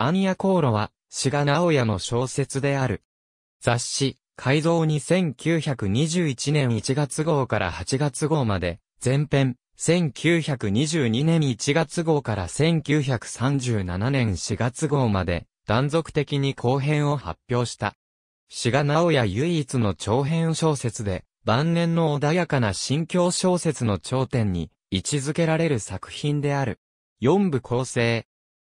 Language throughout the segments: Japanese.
アンヤ航路は、志賀直哉の小説である。雑誌、改造に1921年1月号から8月号まで、前編、1922年1月号から1937年4月号まで、断続的に後編を発表した。志賀直哉唯一の長編小説で、晩年の穏やかな心境小説の頂点に位置づけられる作品である。四部構成、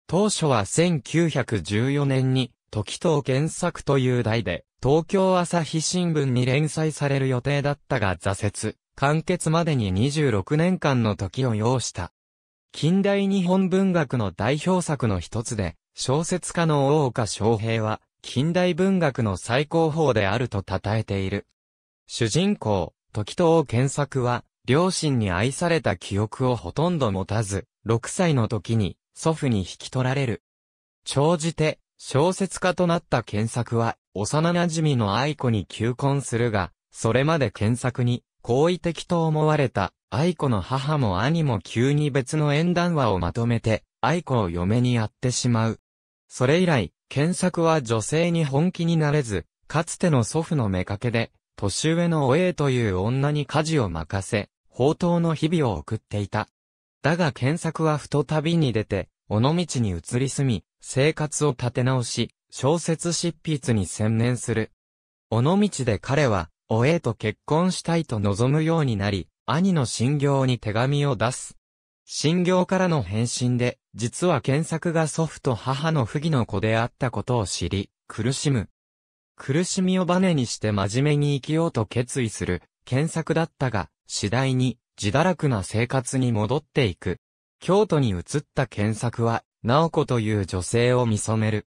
当初は1914年に、時藤健作という題で、東京朝日新聞に連載される予定だったが挫折、完結までに26年間の時を要した。近代日本文学の代表作の一つで、小説家の大岡昌平は、近代文学の最高峰であると称えている。主人公、時藤健作は、両親に愛された記憶をほとんど持たず、6歳の時に祖父に引き取られる。長じて、小説家となった検索は、幼馴染の愛子に求婚するが、それまで検索に、好意的と思われた、愛子の母も兄も急に別の縁談話をまとめて、愛子を嫁にやってしまう。それ以来、検索は女性に本気になれず、かつての祖父の目けで、年上のおえという女に家事を任せ、宝刀の日々を送っていた。だが検索はふと旅に出て、尾道に移り住み、生活を立て直し、小説執筆に専念する。尾道で彼は、おえと結婚したいと望むようになり、兄の新行に手紙を出す。新行からの返信で、実は検索が祖父と母の不義の子であったことを知り、苦しむ。苦しみをバネにして真面目に生きようと決意する、検索だったが、次第に、自堕落な生活に戻っていく。京都に移った検索は、直子という女性を見染める。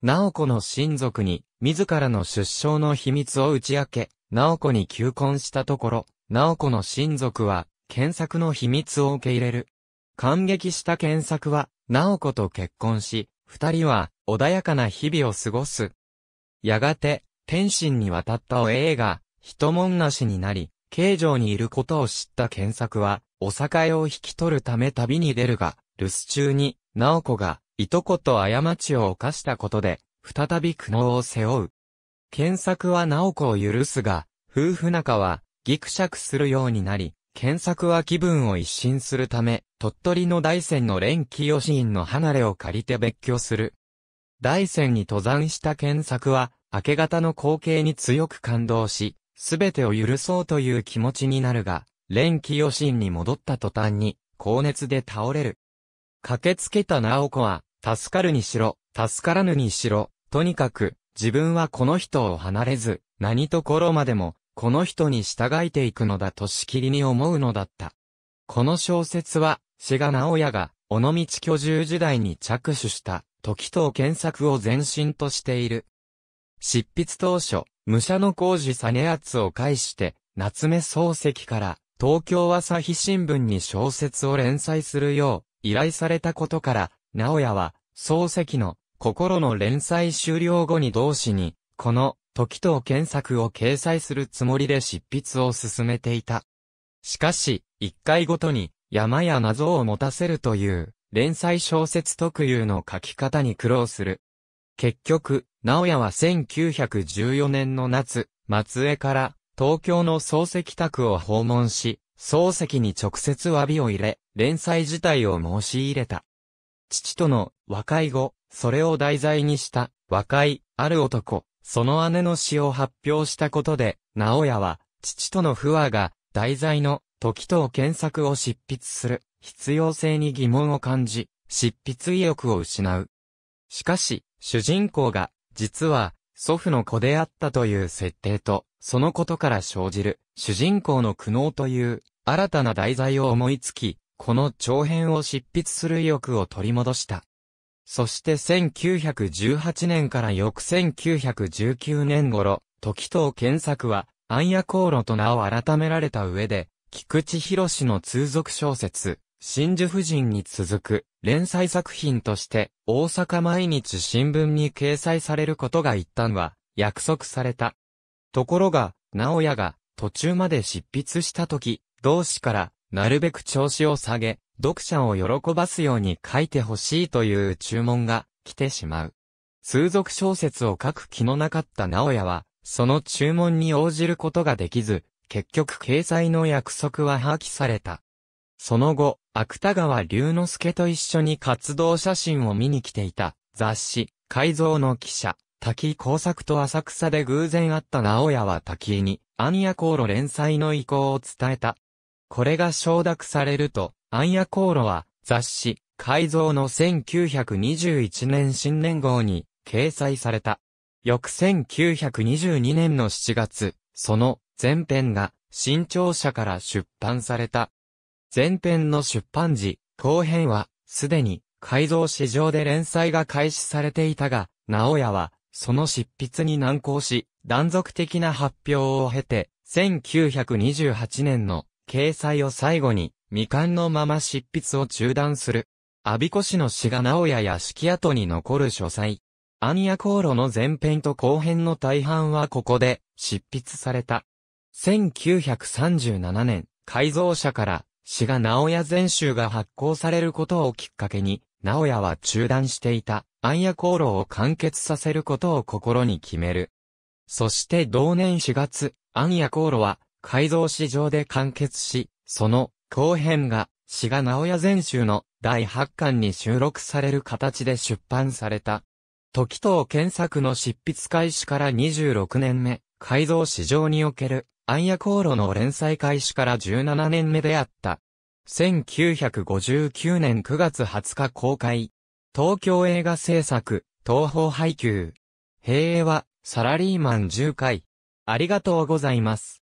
直子の親族に、自らの出生の秘密を打ち明け、直子に求婚したところ、直子の親族は、検索の秘密を受け入れる。感激した検索は、直子と結婚し、二人は、穏やかな日々を過ごす。やがて、天心に渡ったおえいが、一文なしになり、京城にいることを知った検索は、お酒を引き取るため旅に出るが、留守中に、直子が、いとこと過ちを犯したことで、再び苦悩を背負う。検索は直子を許すが、夫婦仲は、ぎくしゃくするようになり、検索は気分を一新するため、鳥取の大山の連清寺院の離れを借りて別居する。大山に登山した検索は、明け方の光景に強く感動し、すべてを許そうという気持ちになるが、連清心に戻った途端に、高熱で倒れる。駆けつけた直子は、助かるにしろ、助からぬにしろ、とにかく、自分はこの人を離れず、何ところまでも、この人に従いていくのだとしきりに思うのだった。この小説は、志賀直哉が、尾道居住時代に着手した、時藤検作を前身としている。執筆当初、武者の工事実厚を介して、夏目漱石から、東京朝日新聞に小説を連載するよう依頼されたことから、直也は、漱石の心の連載終了後に同誌に、この時藤検索を掲載するつもりで執筆を進めていた。しかし、一回ごとに山や謎を持たせるという、連載小説特有の書き方に苦労する。結局、直也は1914年の夏、松江から東京の漱石宅を訪問し、漱石に直接詫びを入れ、連載自体を申し入れた。父との和解後、それを題材にした和解、ある男、その姉の詩を発表したことで、直哉は、父との不和が、題材の時と検索を執筆する必要性に疑問を感じ、執筆意欲を失う。しかし、主人公が、実は、祖父の子であったという設定と、そのことから生じる、主人公の苦悩という、新たな題材を思いつき、この長編を執筆する意欲を取り戻した。そして1918年から翌1919年頃、時藤健作は、暗夜航路と名を改められた上で、菊池博の通俗小説、真珠夫人に続く、連載作品として、大阪毎日新聞に掲載されることが一旦は、約束された。ところが、直也が、途中まで執筆した時、同志から、なるべく調子を下げ、読者を喜ばすように書いてほしいという注文が、来てしまう。数族小説を書く気のなかった直也は、その注文に応じることができず、結局掲載の約束は破棄された。その後、芥川龍之介と一緒に活動写真を見に来ていた、雑誌、改造の記者、滝工作と浅草で偶然会った直屋は滝井に、暗夜航路連載の意向を伝えた。これが承諾されると、暗夜航路は、雑誌、改造の1921年新年号に、掲載された。翌1922年の7月、その前編が新潮社から出版された。前編の出版時、後編は、すでに、改造市場で連載が開始されていたが、直屋は、その執筆に難航し、断続的な発表を経て、1928年の掲載を最後に、未完のまま執筆を中断する。阿鼻子氏の詩が直屋や式跡に残る書斎。アニア航路の前編と後編の大半はここで執筆された。1937年、改造者から詩が直屋全集が発行されることをきっかけに、直屋は中断していた、暗夜航路を完結させることを心に決める。そして同年4月、暗夜航路は、改造市場で完結し、その、後編が、詩が直屋全集の第8巻に収録される形で出版された。時藤健作の執筆開始から26年目、改造市場における暗夜航路の連載開始から17年目であった。1959年9月20日公開。東京映画制作、東方配給。平和、サラリーマン10回。ありがとうございます。